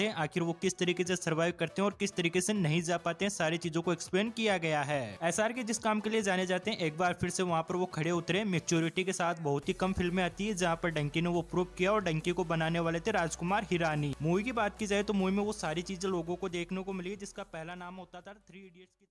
थे आखिर वो किस तरीके से सर्वाइव करते हैं और किस तरीके से नहीं जा पाते हैं सारी चीजों को एक्सप्लेन किया गया है एस के जिस काम के लिए जाने जाते हैं एक बार फिर से वहाँ पर वो खड़े उतरे मेच्योरिटी के साथ बहुत ही कम फिल्में आती है जहाँ पर डंकी ने वो प्रूव किया और डंकी को बनाने वाले थे राजकुमार हिरानी मूवी की बात की जाए तो मूवी में वो सारी चीजें लोगों को देखने को मिली जिसका पहला नाम होता था थ्री इडियट्स की